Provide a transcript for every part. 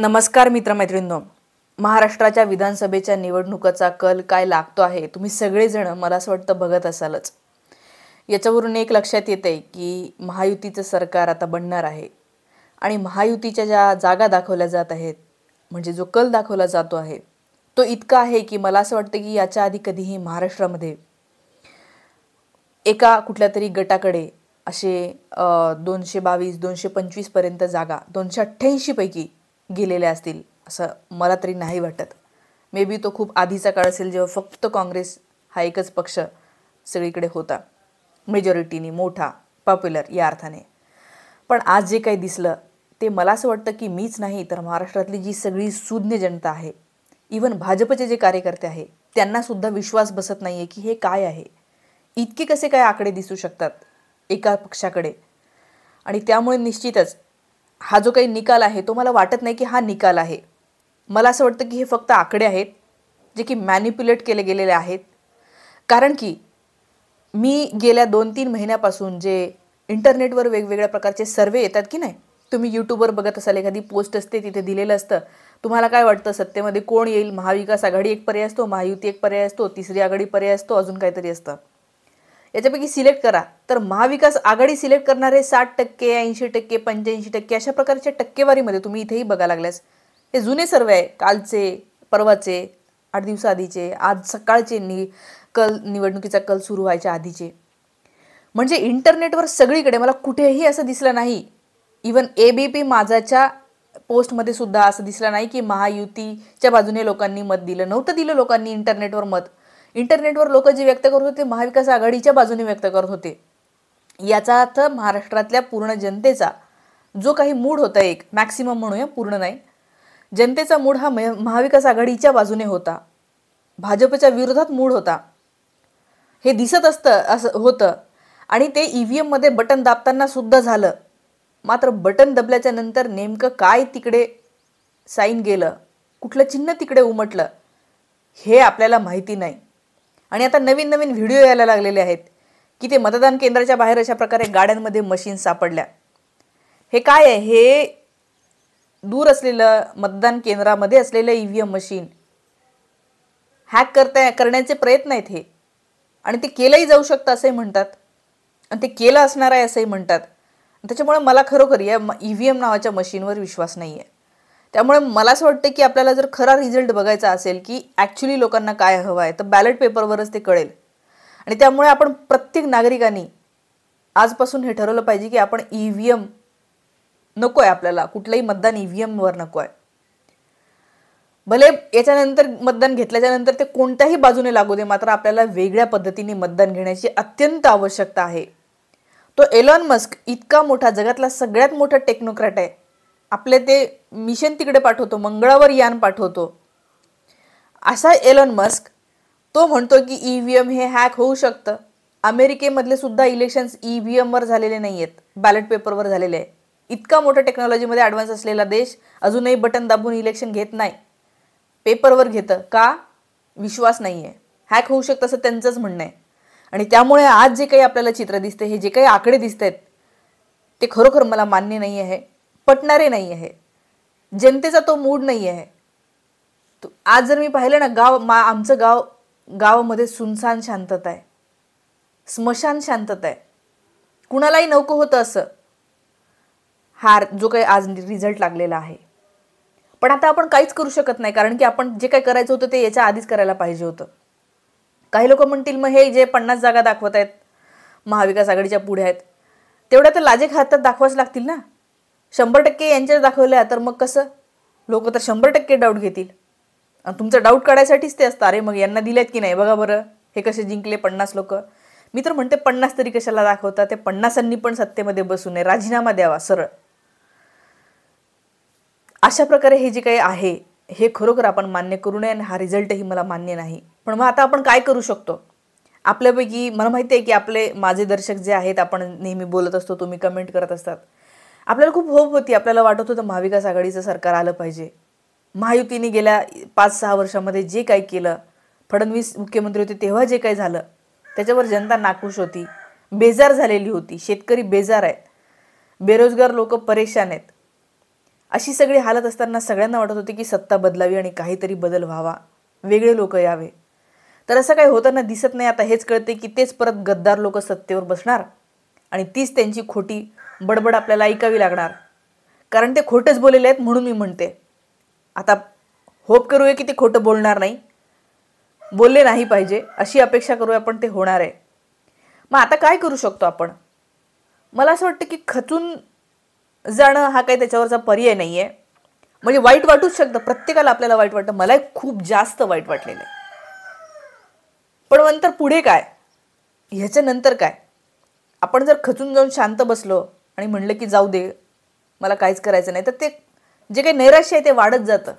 नमस्कार मित्रमैत्रिणींनो महाराष्ट्राच्या विधानसभेच्या निवडणुकाचा कल काय लागतो आहे तुम्ही सगळेजण मला असं वाटतं बघत असालच याच्यावरून एक लक्षात येतं आहे की महायुतीचं सरकार आता बनणार आहे आणि महायुतीच्या ज्या जागा दाखवल्या जात आहेत म्हणजे जो कल दाखवला जातो आहे तो इतका आहे की मला असं वाटतं की याच्या आधी कधीही महाराष्ट्रामध्ये एका कुठल्या तरी गटाकडे असे दोनशे बावीस दोनशे पंचवीसपर्यंत जागा दोनशे अठ्ठ्याऐंशीपैकी गेलेल्या असतील असं मला तरी नाही वाटत मे बी तो खूप आधीचा काळ असेल जेव्हा फक्त काँग्रेस हा एकच पक्ष सगळीकडे होता मेजॉरिटीने मोठा पॉप्युलर या अर्थाने पण आज जे काही दिसलं ते मला असं वाटतं की मीच नाही तर महाराष्ट्रातली जी सगळी सुज्ञ जनता आहे इवन भाजपचे जे कार्यकर्ते आहे त्यांनासुद्धा विश्वास बसत नाही आहे की हे काय आहे इतके कसे काय आकडे दिसू शकतात एका पक्षाकडे आणि त्यामुळे निश्चितच हा जो काही निकाल आहे तो मला वाटत नाही की हा निकाल आहे मला असं वाटतं की हे फक्त आकडे आहेत जे की मॅन्युप्युलेट केले गेलेले आहेत कारण की मी गेल्या दोन तीन महिन्यापासून जे इंटरनेटवर वेगवेगळ्या प्रकारचे सर्वे येतात की नाही तुम्ही यूट्यूबवर बघत असाल एखादी पोस्ट असते तिथे दिलेलं असतं तुम्हाला काय वाटतं सत्तेमध्ये कोण येईल महाविकास आघाडी एक पर्याय असतो महायुती एक पर्याय असतो तिसरी आघाडी पर्याय असतो अजून काहीतरी असतं याच्यापैकी सिलेक्ट करा तर महाविकास आघाडी सिलेक्ट करणारे साठ टक्के ऐंशी टक्के पंच्याऐंशी टक्के अशा प्रकारच्या टक्केवारीमध्ये तुम्ही इथेही बघा लागल्यास हे जुने सर्वे आहे कालचे परवाचे आठ दिवसाआधीचे आज सकाळचे नि कल निवडणुकीचा कल सुरू व्हायच्या आधीचे म्हणजे इंटरनेटवर सगळीकडे मला कुठेही असं दिसलं नाही इवन ए बी पी माझाच्या पोस्टमध्ये सुद्धा असं दिसलं नाही की महायुतीच्या बाजूने लोकांनी मत दिलं नव्हतं दिलं लोकांनी इंटरनेटवर मत इंटरनेटवर लोक जे व्यक्त करत होते महाविकास आघाडीच्या बाजूने व्यक्त करत होते याचा अर्थ महाराष्ट्रातल्या पूर्ण जनतेचा जो काही मूड होता एक मॅक्सिमम म्हणूया पूर्ण नाही जनतेचा मूड हा महाविकास आघाडीच्या बाजूने होता भाजपच्या विरोधात मूड होता हे दिसत असतं असं होतं आणि ते ई e व्ही एममध्ये बटन दाबताना सुद्धा झालं मात्र बटन दबल्याच्या नंतर नेमकं काय तिकडे साईन गेलं कुठलं चिन्ह तिकडे उमटलं हे आपल्याला माहिती नाही आणि आता नवीन नवीन व्हिडिओ यायला लागलेले आहेत की ते मतदान केंद्राच्या बाहेर अशा प्रकारे गाड्यांमध्ये मशीन सापडल्या हे काय आहे हे दूर असलेलं मतदान केंद्रामध्ये असलेलं E V M machine hack करता करण्याचे प्रयत्न आहेत हे आणि ते केलंही जाऊ शकतं असंही म्हणतात आणि ते केलं असणार आहे असंही म्हणतात त्याच्यामुळे मला खरोखर या ई व्ही एम नावाच्या मशीनवर विश्वास नाही आहे त्यामुळे मला असं वाटतं की आपल्याला जर खरा रिझल्ट बघायचा असेल की ॲक्च्युली लोकांना काय हवं आहे तर बॅलेट पेपरवरच ते कळेल आणि त्यामुळे आपण प्रत्येक नागरिकांनी आजपासून हे ठरवलं पाहिजे की आपण ई e व्ही एम नको आहे आपल्याला कुठलंही मतदान ई e व्ही एमवर नको आहे भले याच्यानंतर मतदान घेतल्याच्यानंतर ते कोणत्याही बाजूने लागू दे मात्र आपल्याला वेगळ्या पद्धतीने मतदान घेण्याची अत्यंत आवश्यकता आहे तो एलॉन मस्क इतका मोठा जगातला सगळ्यात मोठा टेक्नोक्रॅट आहे आपले ते मिशन तिकडे पाठवतो मंगळावर यान पाठवतो असा एलन मस्क तो म्हणतो की ई व्ही एम हे हॅक होऊ शकतं अमेरिकेमधले सुद्धा इलेक्शन्स ई व्ही एमवर झालेले नाही आहेत बॅलेट पेपरवर झालेले आहे इतका मोठा टेक्नॉलॉजीमध्ये ॲडव्हान्स असलेला देश अजूनही बटन दाबून इलेक्शन घेत नाही पेपरवर घेतं का विश्वास नाही आहे हॅक होऊ शकतं असं त्यांचंच म्हणणं आहे आणि त्यामुळे आज जे काही आपल्याला चित्र दिसते हे जे काही आकडे दिसत आहेत ते खरोखर मला मान्य नाही आहे पटणारे नाही आहे जनतेचा तो मूड नाही आहे आज जर मी पाहिलं ना गाव मा आमचं गाव गावामध्ये सुनसान शांतता आहे स्मशान शांतता आहे कुणालाही नको होतं असं हार जो काही आज रिझल्ट लागलेला आहे पण आता आपण काहीच करू शकत नाही कारण की आपण जे काय करायचं होतं ते याच्या आधीच करायला पाहिजे होतं काही लोक म्हणतील मग हे जे पन्नास जागा दाखवत आहेत महाविकास आघाडीच्या पुढे आहेत तेवढ्या तर लाजे हातात दाखवाच लागतील ना शंभर टक्के यांच्याच दाखवल्या तर मग कसं लोक तर शंभर टक्के डाऊट घेतील आणि तुमचा डाऊट काढायसाठीच ते असतं अरे मग यांना दिल्यात की नाही बघा बरं हे कसे जिंकले पन्नास लोक मी तर म्हणते पन्नास तरी कशाला दाखवता ते पन्नासांनी पण सत्तेमध्ये बसू नये राजीनामा द्यावा सरळ अशा प्रकारे हे जे काही आहे हे खरोखर आपण मान्य करू नये आणि हा रिझल्टही मला मान्य नाही पण मग आता आपण काय करू शकतो आपल्यापैकी मला माहिती आहे की आपले माझे दर्शक जे आहेत आपण नेहमी बोलत असतो तुम्ही कमेंट करत असतात आपल्याला खूप होप होती आपल्याला वाटत होतं महाविकास आघाडीचं सरकार आलं पाहिजे महायुतीने गेल्या पाच सहा वर्षामध्ये जे काही केलं फडणवीस मुख्यमंत्री होते तेव्हा जे काही झालं त्याच्यावर जनता नाखुश होती बेजार झालेली होती शेतकरी बेजार आहेत बेरोजगार लोक परेशान आहेत अशी सगळी हालत असताना सगळ्यांना वाटत होते की सत्ता बदलावी आणि काहीतरी बदल व्हावा वेगळे लोक यावे तर असं काही होताना दिसत नाही आता हेच कळते की तेच परत गद्दार लोक सत्तेवर बसणार आणि तीच त्यांची खोटी बडबड आपल्याला ऐकावी लागणार कारण ते खोटंच बोललेले आहेत म्हणून मी म्हणते आता होप करूया की ते खोटं बोलणार नाही बोलले नाही पाहिजे अशी अपेक्षा करूया पण ते होणार आहे मग आता काय करू शकतो आपण मला असं वाटतं की खचून जाणं हा काही त्याच्यावरचा पर्याय नाही आहे म्हणजे वाईट वाटूच शकतं प्रत्येकाला आपल्याला वाईट वाटतं मला खूप जास्त वाईट वाटलेलं आहे पण नंतर पुढे काय ह्याच्यानंतर काय आपण जर खचून जाऊन शांत बसलो आणि म्हणलं की जाऊ दे मला काहीच करायचं नाही तर ते जे काही नैराश्य आहे ते वाढत जातं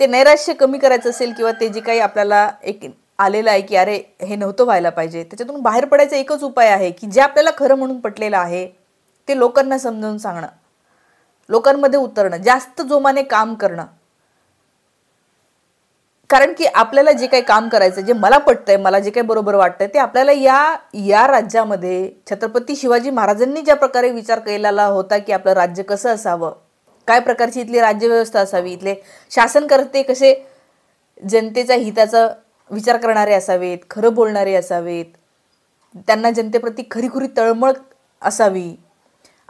ते नैराश्य कमी करायचं असेल किंवा ते जे काही आपल्याला एक आलेलं आहे की अरे हे नव्हतं व्हायला पाहिजे त्याच्यातून बाहेर पडायचा एकच उपाय आहे की जे आपल्याला खरं म्हणून पटलेलं आहे ते लोकांना समजावून सांगणं लोकांमध्ये उतरणं जास्त जोमाने काम करणं कारण की आपल्याला जे काही काम करायचं जे मला पटतंय मला जे काही बरोबर वाटतंय ते आपल्याला या या राज्यामध्ये छत्रपती शिवाजी महाराजांनी ज्या प्रकारे विचार केलेला होता की आपलं राज्य कसं असावं काय प्रकारची इथली राज्यव्यवस्था असावी इथले शासनकर्ते कसे जनतेच्या हिताचा विचार करणारे असावेत खरं बोलणारे असावेत त्यांना जनतेप्रती खरीखुरी तळमळ असावी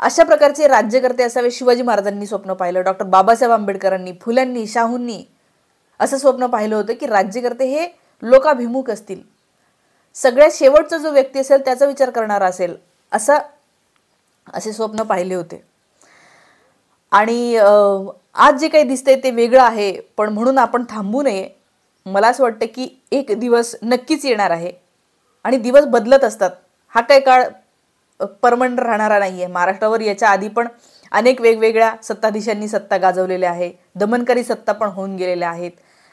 अशा प्रकारचे राज्यकर्ते असावे शिवाजी महाराजांनी स्वप्न पाहिलं डॉक्टर बाबासाहेब आंबेडकरांनी फुल्यांनी शाहूंनी असं स्वप्न पाहिलं होतं की राज्यकर्ते हे लोकाभिमुख असतील सगळ्यात शेवटचा जो व्यक्ती असेल त्याचा विचार करणारा असेल असं असे स्वप्न पाहिले होते आणि आज जे काही दिसतंय ते वेगळं आहे पण म्हणून आपण थांबू नये मला असं वाटतं की एक दिवस नक्कीच येणार आहे आणि दिवस बदलत असतात हा काही काळ परमनंट राहणारा नाही आहे महाराष्ट्रावर याच्या आधी पण अनेक वेगवेगळ्या सत्ताधीशांनी सत्ता गाजवलेल्या आहे दमनकारी सत्ता पण होऊन गेलेल्या आहेत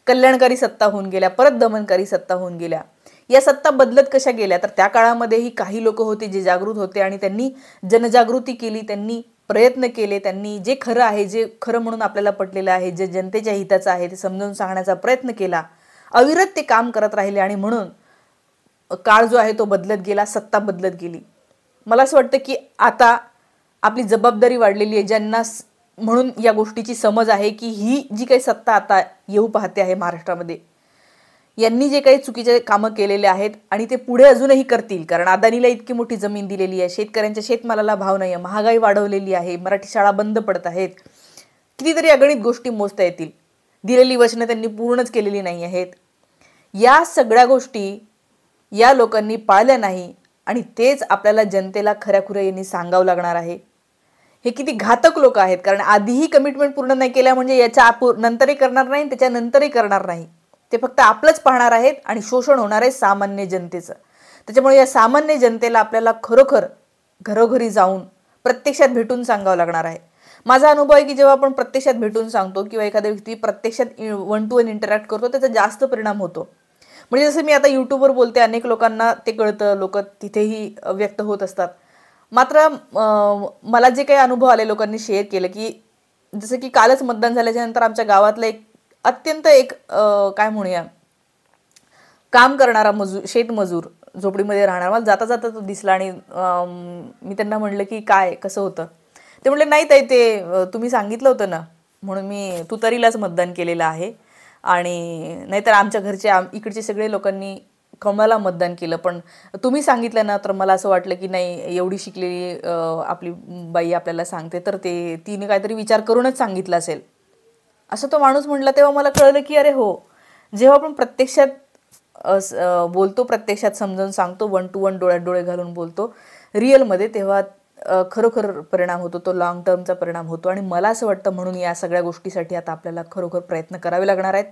कल्याणकारी सत्ता होऊन गेल्या परत दमनकारी सत्ता होऊन गेल्या या सत्ता बदलत कशा गेल्या तर त्या काळामध्येही काही लोक होते जे जागृत होते आणि त्यांनी जनजागृती केली त्यांनी प्रयत्न केले त्यांनी जे खरं आहे जे खरं म्हणून आपल्याला पटलेलं आहे जे जनतेच्या हिताचं आहे ते समजून सांगण्याचा प्रयत्न केला अविरत ते काम करत राहिले आणि म्हणून काळ जो आहे तो बदलत गेला सत्ता बदलत गेली मला असं वाटतं की आता आपली जबाबदारी वाढलेली आहे ज्यांना म्हणून या गोष्टीची समज आहे की ही जी काही सत्ता आता येऊ पाहते आहे महाराष्ट्रामध्ये यांनी जे काही चुकीचे कामं केलेले आहेत आणि ते पुढे अजूनही करतील कारण अदानीला इतकी मोठी जमीन दिलेली आहे शेतकऱ्यांच्या शेतमालाला भाव नाही आहे महागाई वाढवलेली आहे मराठी शाळा बंद पडत आहेत कितीतरी अगणित गोष्टी मोजता येतील दिलेली वचनं त्यांनी पूर्णच केलेली नाही आहेत या सगळ्या गोष्टी या लोकांनी पाळल्या नाही आणि तेच आपल्याला जनतेला खऱ्याखुऱ्या यांनी सांगावं लागणार आहे हे किती घातक लोक आहेत कारण आधीही कमिटमेंट पूर्ण नाही केल्या म्हणजे याच्या नंतरही करणार नाही त्याच्यानंतरही करणार नाही ते फक्त आपलंच पाहणार आहेत आणि शोषण होणार आहे सामान्य जनतेचं त्याच्यामुळे या सामान्य जनतेला आपल्याला खरोखर घरोघरी जाऊन प्रत्यक्षात भेटून सांगावं लागणार आहे माझा अनुभव आहे की जेव्हा आपण प्रत्यक्षात भेटून सांगतो किंवा एखाद्या व्यक्ती प्रत्यक्षात वन टू वन इंटरॅक्ट करतो त्याचा जास्त परिणाम होतो म्हणजे जसं मी आता यूट्यूबवर बोलते अनेक लोकांना ते कळतं लोक तिथेही व्यक्त होत असतात मात्र मला जे काही अनुभव आले लोकांनी शेअर केलं की जसं की कालच मतदान झाल्याच्यानंतर आमच्या गावातलं एक अत्यंत एक काय म्हणूया काम करणारा मजूर शेतमजूर झोपडीमध्ये राहणार मला जाता जाता तो दिसला आणि मी त्यांना म्हटलं की काय कसं होतं ते म्हटले नाही ते तुम्ही सांगितलं होतं ना म्हणून मी तुतारीलाच मतदान केलेलं आहे आणि नाहीतर आमच्या घरचे आम इकडचे सगळे लोकांनी कमळाला मतदान केलं पण तुम्ही सांगितलं ना तर मला असं वाटलं की नाही एवढी शिकलेली आपली बाई आपल्याला सांगते तर ते तिने काहीतरी विचार करूनच सांगितलं असेल असं तो माणूस म्हटला तेव्हा मला कळलं की अरे हो जेव्हा आपण प्रत्यक्षात बोलतो प्रत्यक्षात समजावून सांगतो वन टू वन डोळ्यात डोळे घालून बोलतो रिअलमध्ये तेव्हा खरोखर परिणाम होतो तो लाँग टर्मचा परिणाम होतो आणि मला असं वाटतं म्हणून या सगळ्या गोष्टीसाठी आता आपल्याला खरोखर प्रयत्न करावे लागणार आहेत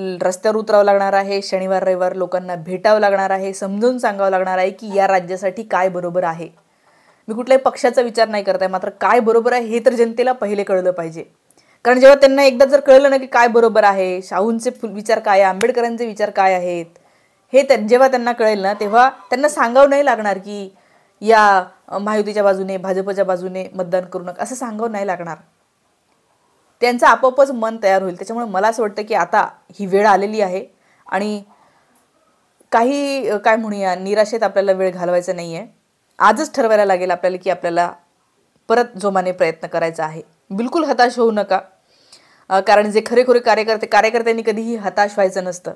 रस्त्यावर उतरावं लागणार आहे शनिवार रविवार लोकांना भेटावं लागणार आहे समजून सांगावं लागणार आहे की या राज्यासाठी काय बरोबर आहे मी कुठल्याही पक्षाचा विचार नाही करत आहे मात्र काय बरोबर आहे हे तर जनतेला पहिले कळलं पाहिजे कारण जेव्हा त्यांना एकदा जर कळलं ना की काय बरोबर आहे शाहूंचे विचार काय आंबेडकरांचे विचार काय आहेत हे जेव्हा त्यांना कळेल ना तेव्हा त्यांना सांगावं नाही लागणार की या महायुतीच्या बाजूने भाजपच्या बाजूने मतदान करू नका असं सांगावं नाही लागणार त्यांचं आपोआपच मन तयार होईल त्याच्यामुळे मला असं वाटतं की आता ही वेळ आलेली आहे आणि काही काय म्हणूया निराशेत आपल्याला वेळ घालवायचा नाही आहे आजच ठरवायला लागेल आपल्याला की आपल्याला परत जोमाने प्रयत्न करायचा आहे बिलकुल हताश होऊ नका कारण जे खरेखुरे कार्यकर्ते कार्यकर्त्यांनी कधीही हताश व्हायचं नसतं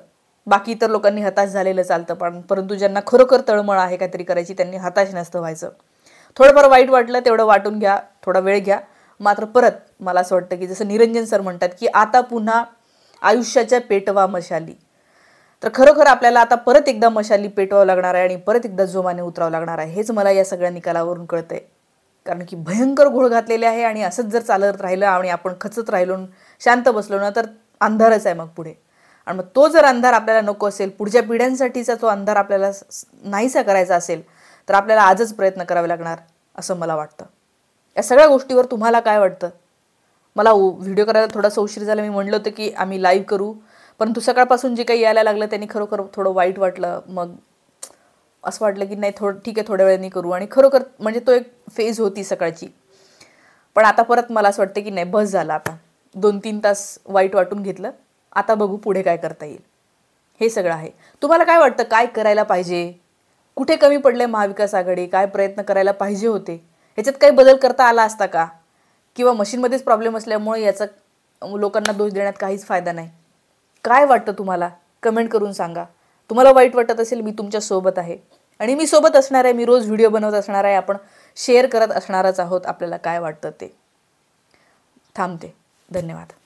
बाकी इतर लोकांनी हताश झालेलं चालतं पण परंतु ज्यांना खरोखर तळमळ आहे काहीतरी करायची त्यांनी हताश नसतं व्हायचं थोडंफार वाईट वाटलं तेवढं वाटून घ्या थोडा वेळ घ्या मात्र परत मला असं वाटतं की जसं निरंजन सर म्हणतात की आता पुन्हा आयुष्याच्या पेटवा मशाली तर खरोखर आपल्याला आता परत एकदा मशाली पेटवावं लागणार आहे आणि परत एकदा जोमाने उतरावं लागणार आहे हेच मला या सगळ्या निकालावरून कळतंय कारण की भयंकर घोळ घातलेले आहे आणि असंच जर चालत राहिलं आणि आपण खचत राहिलो शांत बसलो ना तर अंधारच आहे मग पुढे आणि मग तो जर अंधार आपल्याला नको असेल पुढच्या पिढ्यांसाठीचा तो अंधार आपल्याला नाहीसा करायचा असेल तर आपल्याला आजच प्रयत्न करावे लागणार असं मला वाटतं या सगळ्या गोष्टीवर तुम्हाला काय वाटतं मला व्हिडिओ करायला थोडा उशीर झाला मी म्हणलं होतं की आम्ही लाईव्ह करू परंतु सकाळपासून जे काही यायला लागलं त्यांनी खरोखर थोडं वाईट वाटलं मग असं वाटलं की नाही थोडं ठीक आहे थोड्या वेळाने करू आणि खरोखर म्हणजे तो एक फेज होती सकाळची पण आता परत मला असं वाटतं की नाही बस झाला आता दोन तीन तास वाईट वाटून घेतलं आता बघू पुढे काय करता येईल हे सगळं आहे तुम्हाला काय वाटतं काय करायला पाहिजे कुठे कमी पडले महाविकास आघाडी काय प्रयत्न करायला पाहिजे होते ह्याच्यात काही बदल करता आला असता का किंवा मशीनमध्येच प्रॉब्लेम असल्यामुळे याचा लोकांना दोष देण्यात काहीच फायदा नाही काय वाटतं तुम्हाला कमेंट करून सांगा तुम्हाला वाईट वाटत असेल मी तुमच्यासोबत आहे आणि मी सोबत असणार आहे मी रोज व्हिडिओ बनवत असणार आहे आपण शेअर करत असणारच आहोत आपल्याला काय वाटतं ते थांबते धन्यवाद